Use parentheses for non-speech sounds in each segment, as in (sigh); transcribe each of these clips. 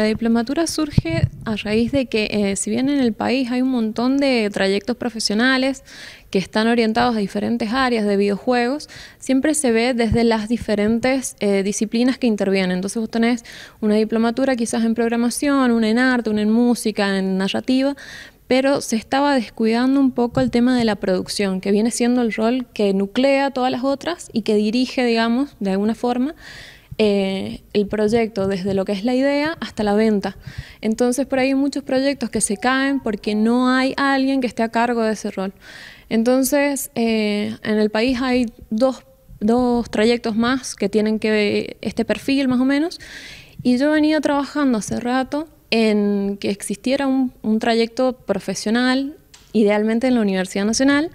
La diplomatura surge a raíz de que, eh, si bien en el país hay un montón de trayectos profesionales que están orientados a diferentes áreas de videojuegos, siempre se ve desde las diferentes eh, disciplinas que intervienen. Entonces vos tenés una diplomatura quizás en programación, una en arte, una en música, en narrativa, pero se estaba descuidando un poco el tema de la producción, que viene siendo el rol que nuclea todas las otras y que dirige, digamos, de alguna forma eh, el proyecto, desde lo que es la idea hasta la venta. Entonces por ahí hay muchos proyectos que se caen porque no hay alguien que esté a cargo de ese rol. Entonces eh, en el país hay dos, dos trayectos más que tienen que ver este perfil más o menos. Y yo venía trabajando hace rato en que existiera un, un trayecto profesional, idealmente en la Universidad Nacional,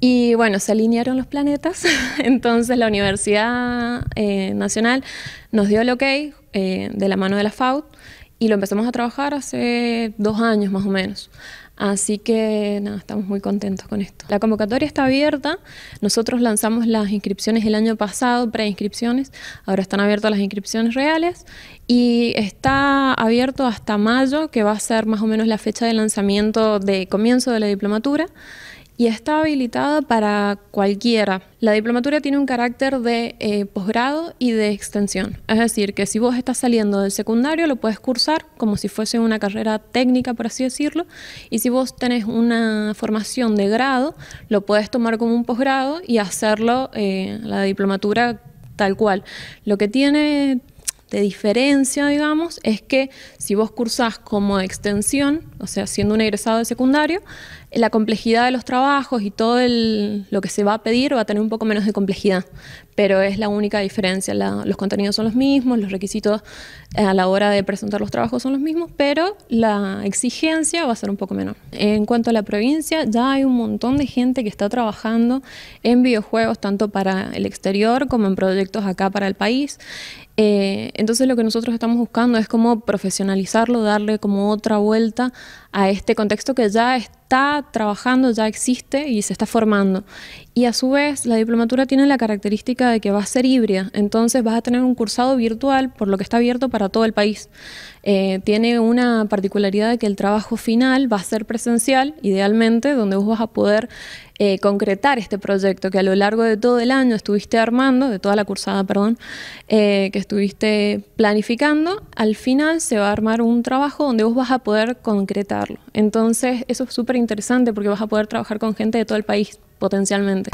y bueno, se alinearon los planetas, (laughs) entonces la Universidad eh, Nacional nos dio el ok eh, de la mano de la FAUT y lo empezamos a trabajar hace dos años más o menos. Así que nada, estamos muy contentos con esto. La convocatoria está abierta. Nosotros lanzamos las inscripciones el año pasado, preinscripciones. Ahora están abiertas las inscripciones reales. Y está abierto hasta mayo, que va a ser más o menos la fecha de lanzamiento de comienzo de la diplomatura y está habilitada para cualquiera. La diplomatura tiene un carácter de eh, posgrado y de extensión. Es decir, que si vos estás saliendo del secundario, lo puedes cursar como si fuese una carrera técnica, por así decirlo. Y si vos tenés una formación de grado, lo puedes tomar como un posgrado y hacerlo eh, la diplomatura tal cual. Lo que tiene de diferencia, digamos, es que si vos cursás como extensión, o sea, siendo un egresado de secundario, eh, la complejidad de los trabajos y todo lo que se va a pedir va a tener un poco menos de complejidad, pero es la única diferencia. los contenidos son los mismos, los requisitos eh, a la hora de presentar los trabajos son los mismos, pero la exigencia va a ser un poco menor. En cuanto a la provincia, ya hay un montón de gente que está trabajando en videojuegos, tanto para el exterior como en proyectos acá para el país. Eh, entonces lo que nosotros estamos buscando es cómo profesionalizarlo, darle como otra vuelta a este contexto que ya está trabajando, ya existe y se está formando. Y a su vez, la diplomatura tiene la característica de que va a ser híbrida, entonces vas a tener un cursado virtual, por lo que está abierto para todo el país. Eh, tiene una particularidad de que el trabajo final va a ser presencial, idealmente, donde vos vas a poder eh, concretar este proyecto que a lo largo de todo el año estuviste armando, de toda la cursada, perdón, eh, que estuviste planificando, al final se va a armar un trabajo donde vos vas a poder concretarlo. Entonces, eso es súper interesante porque vas a poder trabajar con gente de todo el país potencialmente.